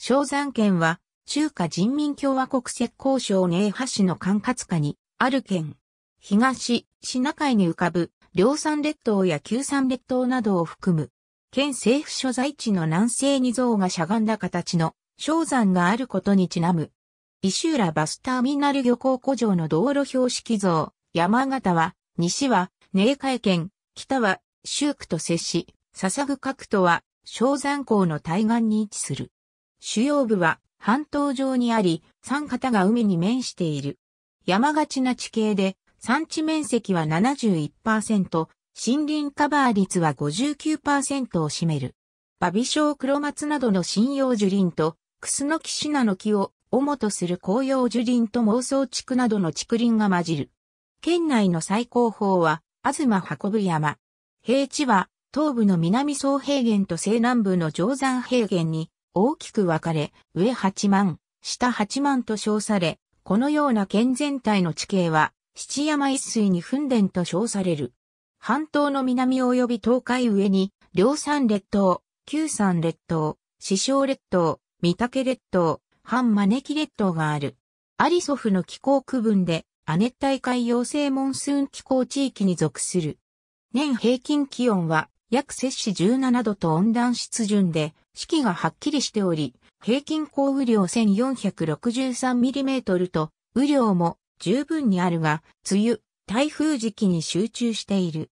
昇山県は、中華人民共和国石膏省寧波市の管轄下に、ある県。東、シナ海に浮かぶ、両山列島や旧山列島などを含む、県政府所在地の南西に像がしゃがんだ形の、昇山があることにちなむ。石浦バスターミナル漁港古城の道路標識像、山形は、西は、寧海県、北は、州区と接し、笹具角とは、昇山港の対岸に位置する。主要部は半島上にあり、山方が海に面している。山がちな地形で、産地面積は71%、森林カバー率は59%を占める。バビショウクロマツなどの針葉樹林と、クスノキシナの木を主とする紅葉樹林と妄想地区などの竹林が混じる。県内の最高峰は、東運ぶ山。平地は、東部の南総平原と西南部の定山平原に大きく分かれ、上8万、下8万と称され、このような県全体の地形は、七山一水に訓殿と称される。半島の南及び東海上に、両山列島、九山列島、四小列島、三竹列島、半招き列島がある。アリソフの気候区分で、亜熱帯海洋性モンスーン気候地域に属する。年平均気温は約摂氏17度と温暖湿潤で、四季がはっきりしており、平均降雨量 1463mm と、雨量も十分にあるが、梅雨、台風時期に集中している。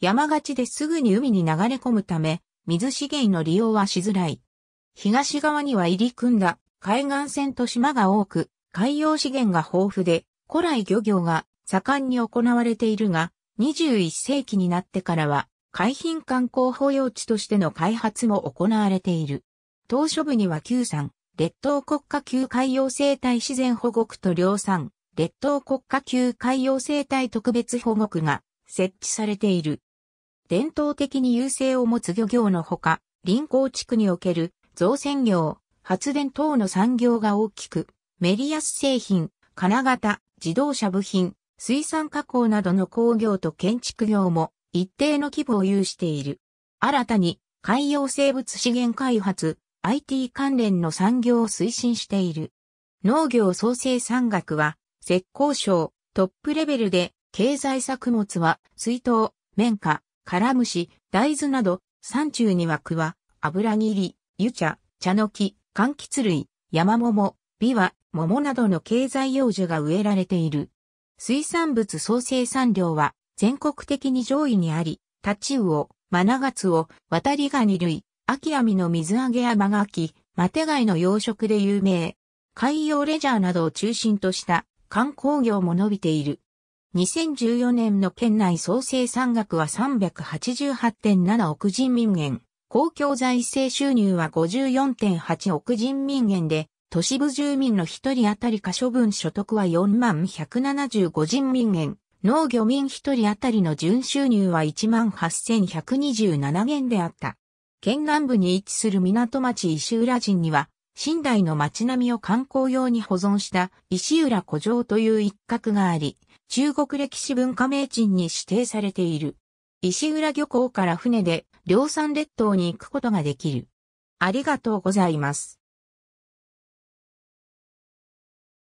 山勝ちですぐに海に流れ込むため、水資源の利用はしづらい。東側には入り組んだ海岸線と島が多く、海洋資源が豊富で、古来漁業が盛んに行われているが、21世紀になってからは海浜観光保養地としての開発も行われている。島嶼部には旧山、列島国家級海洋生態自然保護区と両山、列島国家級海洋生態特別保護区が設置されている。伝統的に優勢を持つ漁業のほか、臨港地区における造船業、発電等の産業が大きく、メリアス製品、金型、自動車部品、水産加工などの工業と建築業も一定の規模を有している。新たに海洋生物資源開発、IT 関連の産業を推進している。農業創生産学は、浙江省トップレベルで、経済作物は水筒、綿花、カムシ、大豆など、山中にはワ、油切り、湯茶、茶の木、柑橘類、山桃、ビワ、桃などの経済用樹が植えられている。水産物創生産量は全国的に上位にあり、タチウオ、マナガツオ、ワタリガニ類、秋網の水揚げやマガキ、マテガイの養殖で有名。海洋レジャーなどを中心とした観光業も伸びている。2014年の県内総生産額は388.7億人民元。公共財政収入は54.8億人民元で、都市部住民の一人当たり可処分所得は4万175人民元。農漁民一人当たりの純収入は18,127元であった。県南部に位置する港町石浦人には、新代の町並みを観光用に保存した石浦古城という一角があり、中国歴史文化名鎮に指定されている。石浦漁港から船で、両山列島に行くことができる。ありがとうございます。